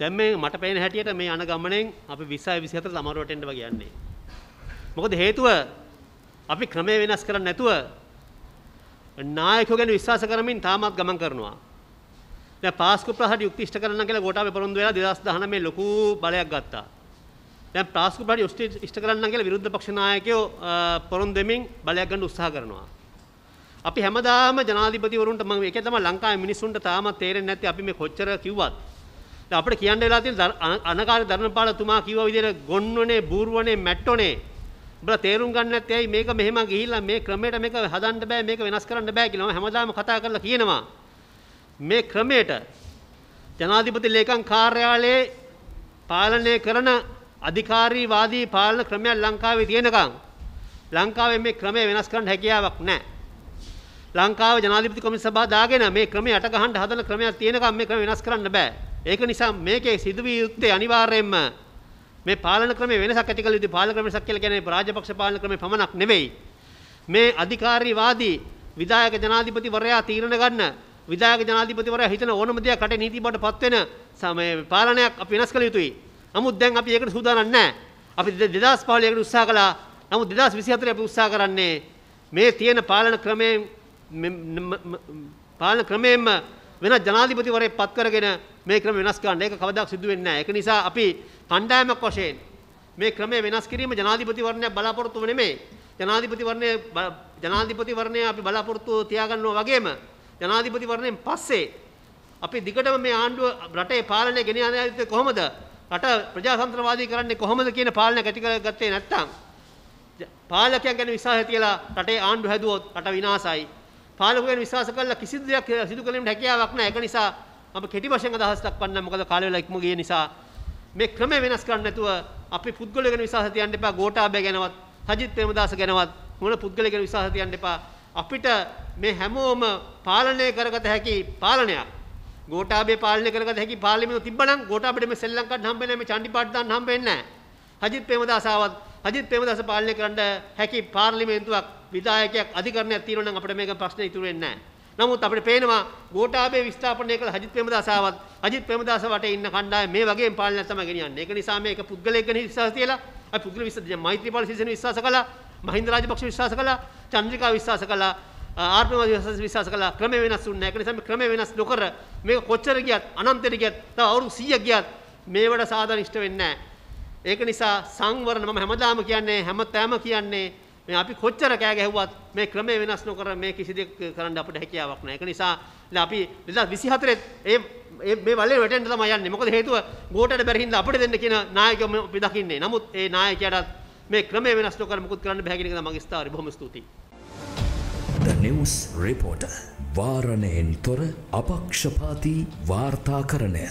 දැන් මේ මට පේන හැටියට මේ යන ගමනෙන් අපි 20යි 24 සමහරවට එන්න වගේ යන්නේ. මොකද හේතුව අපි ක්‍රමය වෙනස් කරන්නේ නැතුව නායකයෝ ගැන විශ්වාස කරමින් තාමත් ගමන් කරනවා. දැන් පාස්කු ප්‍රහට යුක්ති ඉෂ්ට කරන්න කියලා ගෝඨාභය පොරොන්දු වෙලා 2019 මේ ලොකු බලයක් ගත්තා. දැන් පාස්කු ප්‍රහට ඉෂ්ට කරන්න කියලා විරුද්ධ පක්ෂ නායකයෝ පොරොන්දු වෙමින් බලයක් ගන්න උත්සාහ කරනවා. අපි හැමදාම ජනාධිපතිවරුන්ට මම ඒක තමයි ලංකාවේ මිනිස්සුන්ට තාමත් තේරෙන්නේ නැති අපි මේ කොච්චර කිව්වත් දැන් අපිට කියන්න වෙලා තියෙන අනකාරී ධර්මපාලතුමා කිව්ව විදිහට ගොන්වනේ බූර්වනේ මැට්ටෝනේ උඹලා තේරුම් ගන්න නැත්තේ ඇයි මේක මෙහෙම ගිහිල්ලා මේ ක්‍රමයට මේක හදන්න බෑ මේක වෙනස් කරන්න බෑ කියලා හැමදාම කතා කරලා කියනවා මේ ක්‍රමයට ජනාධිපති ලේකම් කාර්යාලයේ පාලනය කරන අධිකාරීවාදී පාලන ක්‍රමයක් ලංකාවේ තියෙනකම් ලංකාවේ මේ ක්‍රමය වෙනස් කරන්න හැකියාවක් නැහැ. ලංකාවේ ජනාධිපති කොමිසම සභාව දාගෙන මේ ක්‍රමය අට ගහන්න හදන ක්‍රමයක් තියෙනකම් මේ ක්‍රම වෙනස් කරන්න බෑ. ඒක නිසා මේකේ සිදුවිය යුත්තේ අනිවාර්යයෙන්ම මේ පාලන ක්‍රමයේ වෙනසක් ඇති කළ යුතු පාලන ක්‍රම වෙනසක් කියලා කියන්නේ රාජපක්ෂ පාලන ක්‍රමයේ පමණක් නෙවෙයි. මේ අධිකාරීවාදී විධායක ජනාධිපතිවරයා තීරණ ගන්න විධායක ජනාධිපතිවරයා හිතන ඕනම දෙයක් රටේ නීති බවට පත් වෙන මේ පාලනයක් අපි වෙනස් කළ යුතුයි. නමුත් දැන් අපි ඒකට සූදානම් නැහැ. අපි 2015 එකට උත්සාහ කළා. නමුත් 2024 අපි උත්සාහ කරන්නේ මේ තියෙන පාලන ක්‍රමයෙන් පාලන ක්‍රමයෙන්ම වෙනත් ජනාධිපතිවරයෙක් පත් කරගෙන මේ ක්‍රම වෙනස් කරන්න. ඒක කවදාවත් සිදු වෙන්නේ නැහැ. ඒක නිසා අපි කණ්ඩායමක් වශයෙන් මේ ක්‍රමය වෙනස් කිරීම ජනාධිපතිවරණය බලාපොරොත්තු නෙමෙයි. ජනාධිපතිවරණය ජනාධිපතිවරණය අපි බලාපොරොත්තු තියාගන්නවා වගේම ජනාධිපතිවරණයෙන් පස්සේ අපි දිගටම මේ ආණ්ඩුව රටේ පාලනය ගෙන යන යුත්තේ කොහොමද? රට ප්‍රජාතන්ත්‍රවාදී කරන්නේ කොහොමද කියන පාලනය කැටි කරගත්තේ නැත්නම් පාලකයන් ගැන විශ්වාසය තියලා රටේ ආණ්ඩුව හැදුවොත් රට විනාසයි. පාලකව ගැන විශ්වාස කරලා කිසිදු දෙයක් සිදු කිරීමට හැකියාවක් නැහැ. ඒක නිසා මම කෙටි වශයෙන් අදහස් දක්වන්නම්. මොකද කාල වේලා ඉක්ම ගිය නිසා මේ ක්‍රමය වෙනස් කරන්න නැතුව අපි පුද්ගලයන් ගැන විශ්වාස තියන්න එපා. ගෝඨාභය ගැනවත්, සජිත් ප්‍රේමදාස ගැනවත්, මොන පුද්ගලයෙක් ගැන විශ්වාස තියන්න එපා. අපිට මේ හැමෝම පාලනය කරගත හැකි පාලනයක්. ගෝඨාභය පාලනය කරගත හැකි පාර්ලිමේන්තුව තිබ්බනම් ගෝඨාභයට මේ සෙල්ලම් කඩ හම්බෙන්නේ නැහැ. මේ චණ්ඩිපාඨ දාන්න හම්බෙන්නේ නැහැ. සජිත් ප්‍රේමදාසාවත් අජිත් ප්‍රේමදාස පාලනය කරන්න හැකි පාර්ලිමේන්තුවක් විධායකයක් අධිකරණයක් තියෙනවා නම් අපිට මේක ප්‍රශ්න ඉතුරු වෙන්නේ නැහැ. නමුත් අපිට පේනවා ගෝඨාභය විස්ථාපනය කළ අජිත් ප්‍රේමදාස ආවත් අජිත් ප්‍රේමදාස වටේ ඉන්න කණ්ඩායම මේ වගේම පාලනයක් තමයි ගෙනියන්නේ. ඒක නිසා මේක පුද්ගලයෙක් ගැන විශ්වාස තියලා අපි පුද්ගල විශ්වාස මෛත්‍රීපාල සිසෙන විශ්වාස කළා, මහින්ද රාජපක්ෂ විශ්වාස කළා, චන්ද්‍රිකා විශ්වාස කළා, ආර්ථිකවාදී විශ්වාස කළා. ක්‍රම වෙනස් වුණේ නැහැ. ඒක නිසා මේ ක්‍රම වෙනස් නොකර මේක කොච්චර ගියත් අනන්තයට ගියත් තව අවුරුදු 100ක් ගියත් මේවට සාධාරණ ඉෂ්ට වෙන්නේ නැහැ. ඒක නිසා සංවරණ මම හැමදාම කියන්නේ හැමතැනම කියන්නේ මේ අපි කොච්චර කෑ ගැහුවත් මේ ක්‍රමය වෙනස් නොකර මේ කිසි දෙයක් කරන්න අපිට හැකියාවක් නැහැ. ඒක නිසා අපි 2024 ඒ මේ වලේ වැටෙන්න තමයි යන්නේ. මොකද හේතුව ගෝටට බැරි හින්දා අපිට දෙන්න කියන නායකයෝ අපි දකින්නේ. නමුත් ඒ නායකයාට මේ ක්‍රමය වෙනස් නොකර මුකුත් කරන්න බැහැ කියන එක තමයි මගේ ස්ථාවරය. බොහොම ස්තුතියි. The News Reporter වාරණයෙන් තොර අපක්ෂපාති වාර්තාකරණය